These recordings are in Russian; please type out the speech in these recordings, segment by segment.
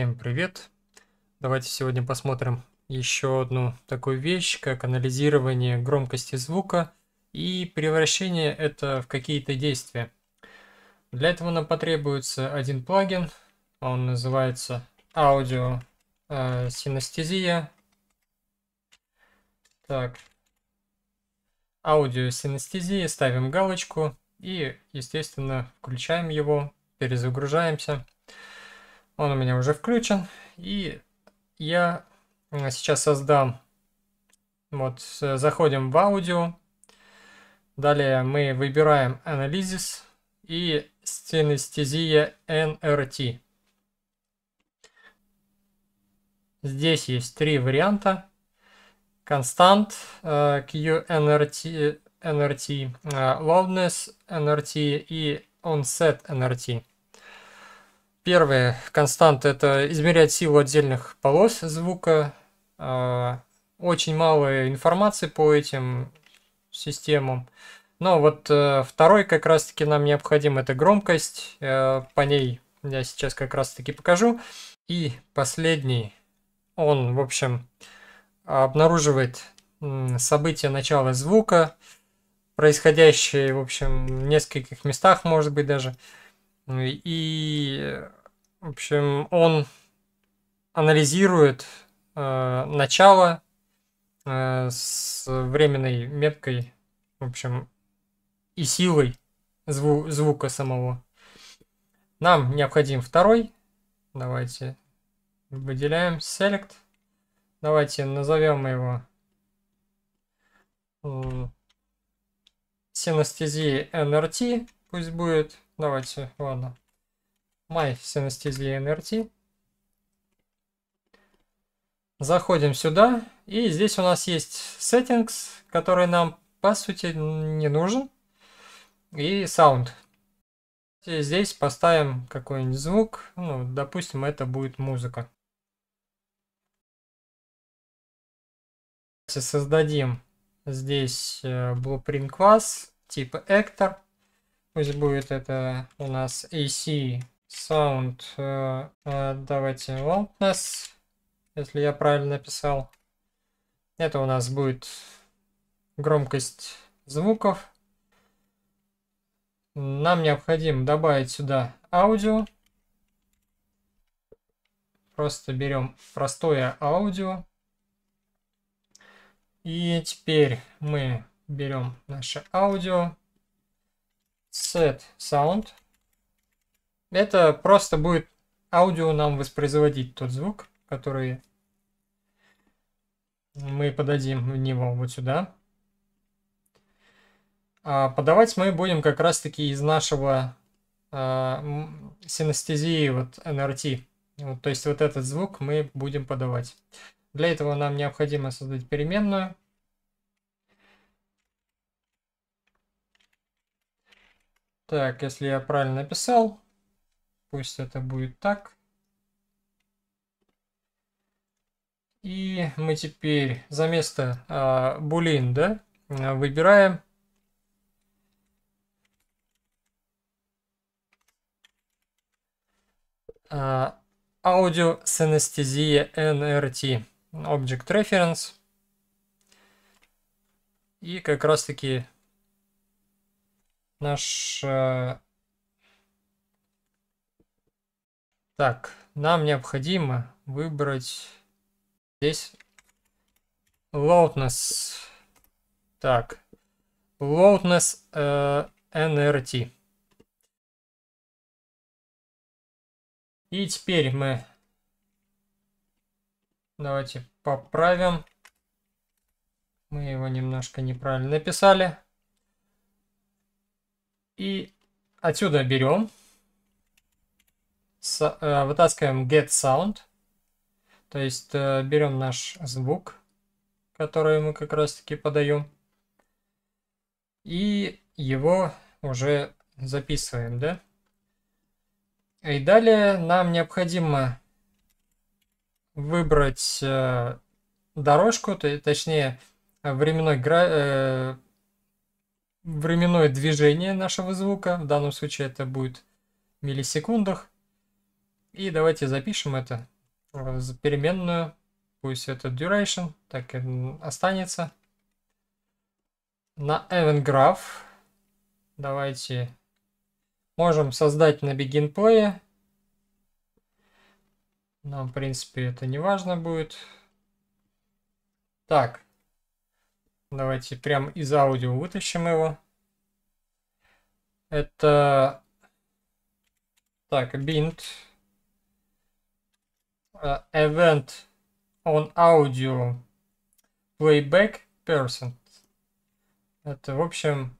Всем привет! Давайте сегодня посмотрим еще одну такую вещь, как анализирование громкости звука и превращение это в какие-то действия. Для этого нам потребуется один плагин, он называется Audio э, Synesthesia. Так, Audio Synesthesia, ставим галочку и, естественно, включаем его, перезагружаемся. Он у меня уже включен. И я э, сейчас создам... Вот, заходим в аудио. Далее мы выбираем анализис и стенестезия NRT. Здесь есть три варианта. Констант э, QNRT, NRT, э, loudness NRT и onset NRT. Первая константа – это измерять силу отдельных полос звука. А, очень мало информации по этим системам. Но вот э, второй как раз-таки нам необходим – это громкость. Э, по ней я сейчас как раз-таки покажу. И последний, он, в общем, обнаруживает события начала звука, происходящие, в общем, в нескольких местах, может быть, даже. И, в общем, он анализирует э, начало э, с временной меткой, в общем, и силой зву звука самого. Нам необходим второй. Давайте выделяем select. Давайте назовем его синестезии NRT, пусть будет. Давайте, ладно. Май все анестезия НРТ. Заходим сюда. И здесь у нас есть settings, который нам по сути не нужен. И sound. И здесь поставим какой-нибудь звук. Ну, допустим, это будет музыка. Создадим здесь э, blueprint класс типа actor. Пусть будет это у нас AC Sound. Э, э, давайте Loudness, если я правильно написал. Это у нас будет громкость звуков. Нам необходимо добавить сюда аудио. Просто берем простое аудио. И теперь мы берем наше аудио set sound. Это просто будет аудио нам воспроизводить тот звук, который мы подадим в него вот сюда. А подавать мы будем как раз таки из нашего э, синестезии, вот NRT. Вот, то есть вот этот звук мы будем подавать. Для этого нам необходимо создать переменную. Так, если я правильно написал, пусть это будет так. И мы теперь за место э, да, а, выбираем а, аудио с анестезией NRT Object Reference. И как раз таки наш... Э, так, нам необходимо выбрать здесь loudness. Так, loudness э, nrt. И теперь мы давайте поправим. Мы его немножко неправильно написали. И отсюда берем, э, вытаскиваем get sound, то есть э, берем наш звук, который мы как раз таки подаем, и его уже записываем, да? И далее нам необходимо выбрать э, дорожку, точнее временной гра... Э, временное движение нашего звука. В данном случае это будет в миллисекундах. И давайте запишем это в переменную. Пусть это duration, так и останется. На event graph давайте можем создать на begin play. Нам, в принципе, это не важно будет. Так, Давайте прям из аудио вытащим его. Это... Так, bind. Uh, э, event on audio playback percent. Это, в общем,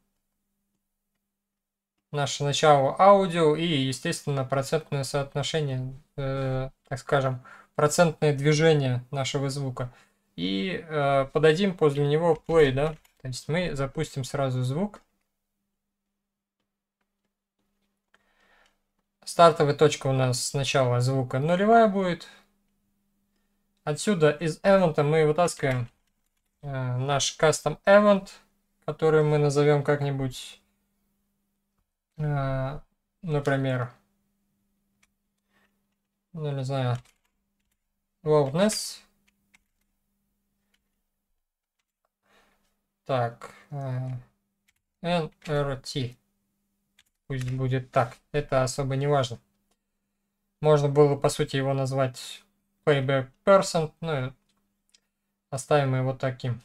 наше начало аудио и, естественно, процентное соотношение, э, так скажем, процентное движение нашего звука и э, подадим после него play, да? То есть мы запустим сразу звук. Стартовая точка у нас сначала звука нулевая будет. Отсюда из event мы вытаскиваем э, наш custom event, который мы назовем как-нибудь, э, например, ну не знаю, loudness. Так. LRT. Э, Пусть будет так. Это особо не важно. Можно было, по сути, его назвать Playback Person. Ну, оставим его таким.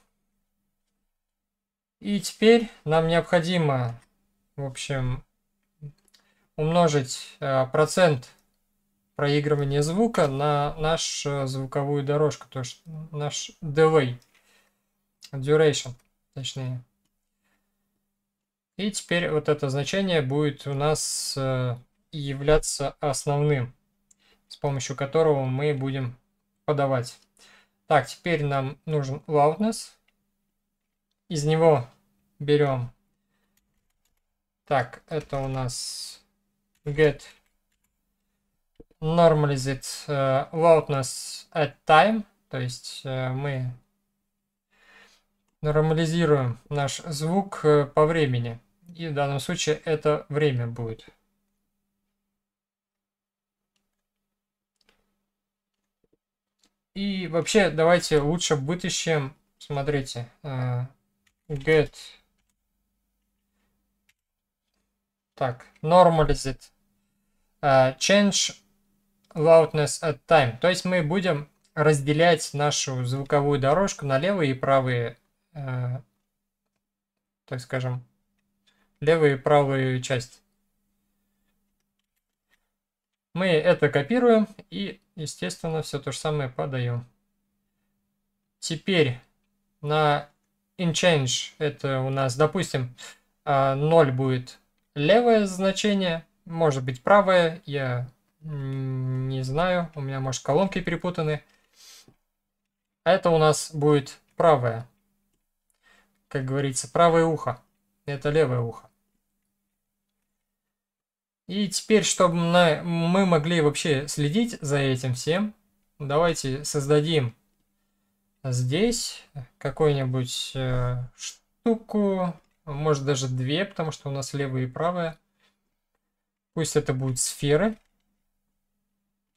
И теперь нам необходимо, в общем, умножить э, процент проигрывания звука на нашу звуковую дорожку, то есть наш delay, duration точнее. И теперь вот это значение будет у нас э, являться основным, с помощью которого мы будем подавать. Так, теперь нам нужен loudness. Из него берем... Так, это у нас get normalized э, loudness at time. То есть э, мы нормализируем наш звук э, по времени. И в данном случае это время будет. И вообще давайте лучше вытащим, смотрите, э, get так, normalize normalized э, change loudness at time. То есть мы будем разделять нашу звуковую дорожку на левые и правые Э, так скажем, левую и правую часть. Мы это копируем и, естественно, все то же самое подаем. Теперь на InChange это у нас, допустим, 0 э, будет левое значение, может быть правое, я не знаю, у меня, может, колонки перепутаны. А это у нас будет правое как говорится, правое ухо. Это левое ухо. И теперь, чтобы мы могли вообще следить за этим всем, давайте создадим здесь какую-нибудь э, штуку, может даже две, потому что у нас левое и правое. Пусть это будут сферы.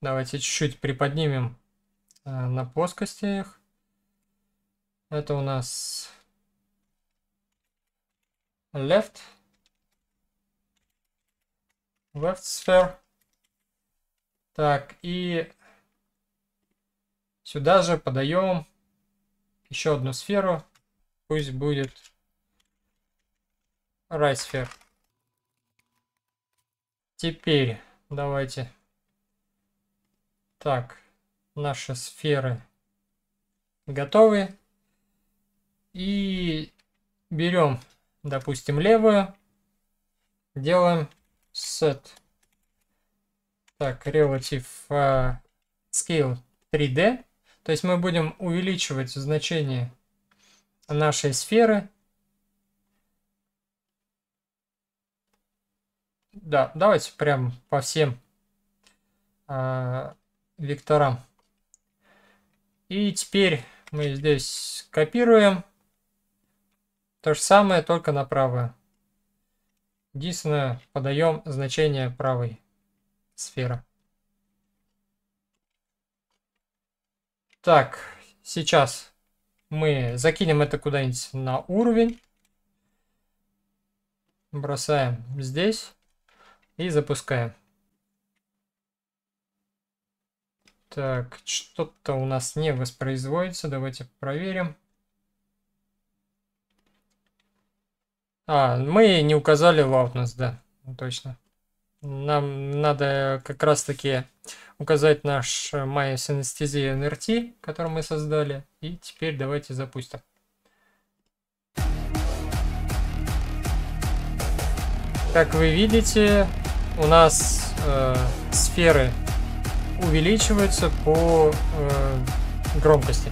Давайте чуть-чуть приподнимем э, на плоскости их. Это у нас left left sphere. Так, и сюда же подаем еще одну сферу. Пусть будет right sphere. Теперь давайте. Так, наши сферы готовы. И берем допустим, левую. Делаем set. Так, relative uh, scale 3D. То есть мы будем увеличивать значение нашей сферы. Да, давайте прям по всем э, векторам. И теперь мы здесь копируем то же самое, только на направо. Единственное, подаем значение правой сферы. Так, сейчас мы закинем это куда-нибудь на уровень. Бросаем здесь и запускаем. Так, что-то у нас не воспроизводится. Давайте проверим. А, мы не указали loudness, да, ну, точно. Нам надо как раз таки указать наш э, Maya Synesthesia NRT, который мы создали. И теперь давайте запустим. Как вы видите, у нас э, сферы увеличиваются по э, громкости.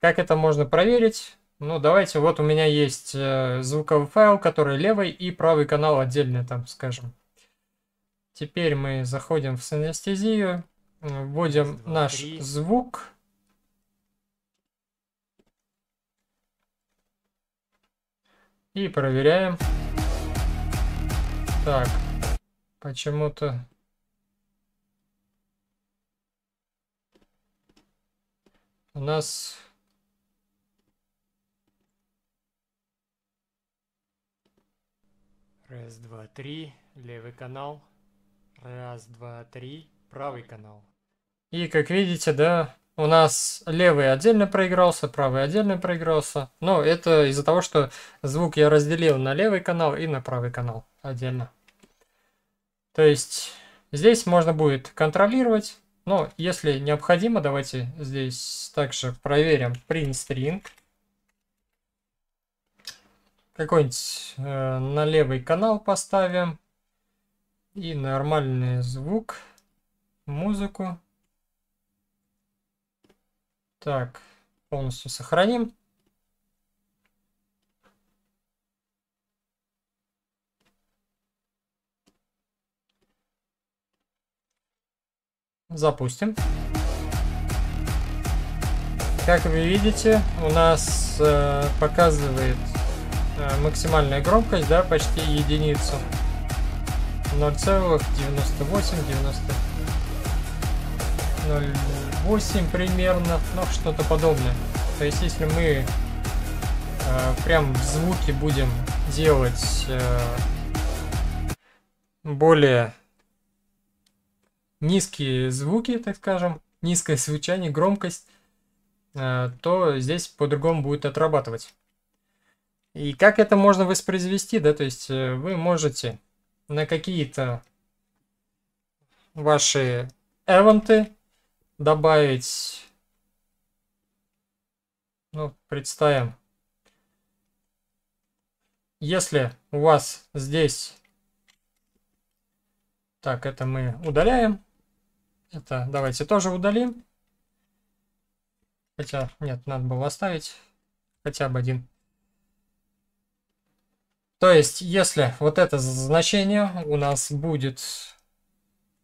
Как это можно проверить? Ну, давайте, вот у меня есть э, звуковой файл, который левый и правый канал отдельно там, скажем. Теперь мы заходим в синестезию, вводим Раз, наш три. звук. И проверяем. Так, почему-то... У нас Раз, два, три. Левый канал. Раз, два, три. Правый канал. И как видите, да, у нас левый отдельно проигрался, правый отдельно проигрался. Но это из-за того, что звук я разделил на левый канал и на правый канал отдельно. То есть здесь можно будет контролировать. Но если необходимо, давайте здесь также проверим print string. Какой-нибудь э, на левый канал поставим. И нормальный звук. Музыку. Так, полностью сохраним. Запустим. Как вы видите, у нас э, показывает Э, максимальная громкость, да, почти единицу. 0,98, 90, 0,8 примерно, ну, что-то подобное. То есть, если мы э, прям в звуке будем делать э, более низкие звуки, так скажем, низкое звучание, громкость, э, то здесь по-другому будет отрабатывать. И как это можно воспроизвести, да, то есть э, вы можете на какие-то ваши эвенты добавить, ну, представим, если у вас здесь, так, это мы удаляем, это давайте тоже удалим, хотя, нет, надо было оставить хотя бы один то есть, если вот это значение у нас будет,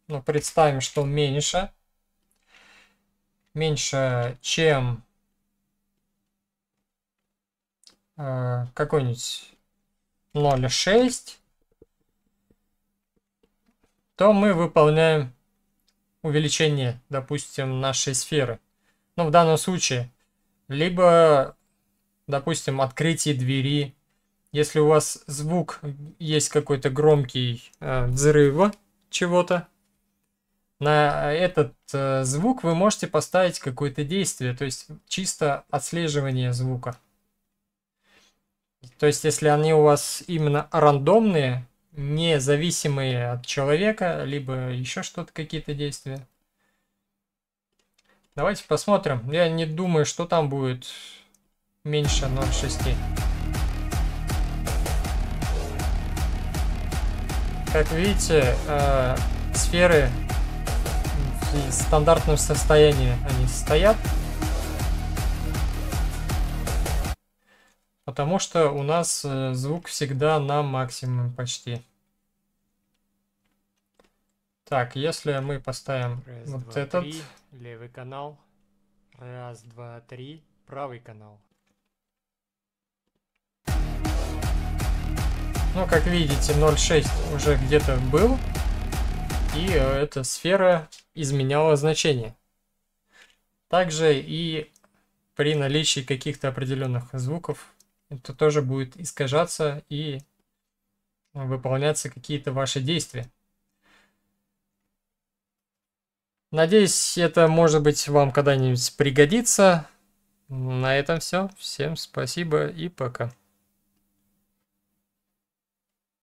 ну, представим, что меньше, меньше, чем э, какой-нибудь 0,6, то мы выполняем увеличение, допустим, нашей сферы. Ну, в данном случае, либо, допустим, открытие двери если у вас звук есть какой-то громкий э, взрыва чего-то, на этот э, звук вы можете поставить какое-то действие, то есть чисто отслеживание звука. То есть если они у вас именно рандомные, независимые от человека, либо еще что-то, какие-то действия. Давайте посмотрим. Я не думаю, что там будет меньше 0,6. Как видите, э, сферы в стандартном состоянии они стоят. Потому что у нас э, звук всегда на максимум почти. Так, если мы поставим Раз, вот два, этот. Три, левый канал. Раз, два, три. Правый канал. Ну, как видите, 0.6 уже где-то был. И э, эта сфера изменяла значение. Также и при наличии каких-то определенных звуков это тоже будет искажаться и выполняться какие-то ваши действия. Надеюсь, это может быть вам когда-нибудь пригодится. На этом все. Всем спасибо и пока.